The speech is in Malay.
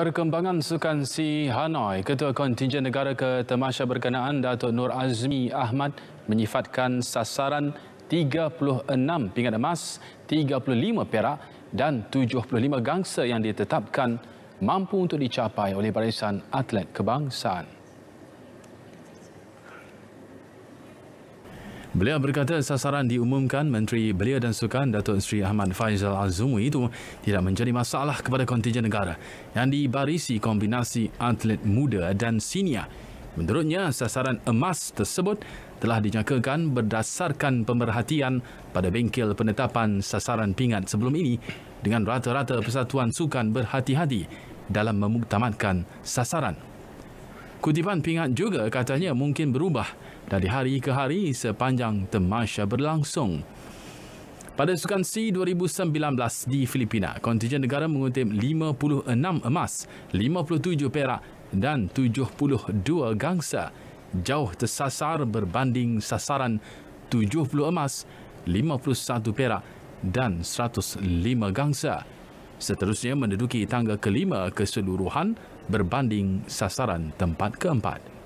Perkembangan sukan si Hanoi, Ketua Kontingen Negara ke Temasya Berkenaan Datuk Nur Azmi Ahmad menyifatkan sasaran 36 pingat emas, 35 perak dan 75 gangsa yang ditetapkan mampu untuk dicapai oleh barisan atlet kebangsaan. Beliau berkata sasaran diumumkan Menteri Belia dan Sukan Datuk Seri Ahmad Faizal Azumu itu tidak menjadi masalah kepada kontingen negara yang dibarisi kombinasi atlet muda dan senior. Menurutnya, sasaran emas tersebut telah dinyakakan berdasarkan pemerhatian pada bengkel penetapan sasaran pingat sebelum ini dengan rata-rata persatuan sukan berhati-hati dalam memuktamadkan sasaran. Kutipan pingat juga katanya mungkin berubah dari hari ke hari sepanjang temasya berlangsung. Pada Sukan C 2019 di Filipina, kontijen negara mengutip 56 emas, 57 perak dan 72 gangsa. Jauh tersasar berbanding sasaran 70 emas, 51 perak dan 105 gangsa seterusnya menduduki tangga kelima keseluruhan berbanding sasaran tempat keempat.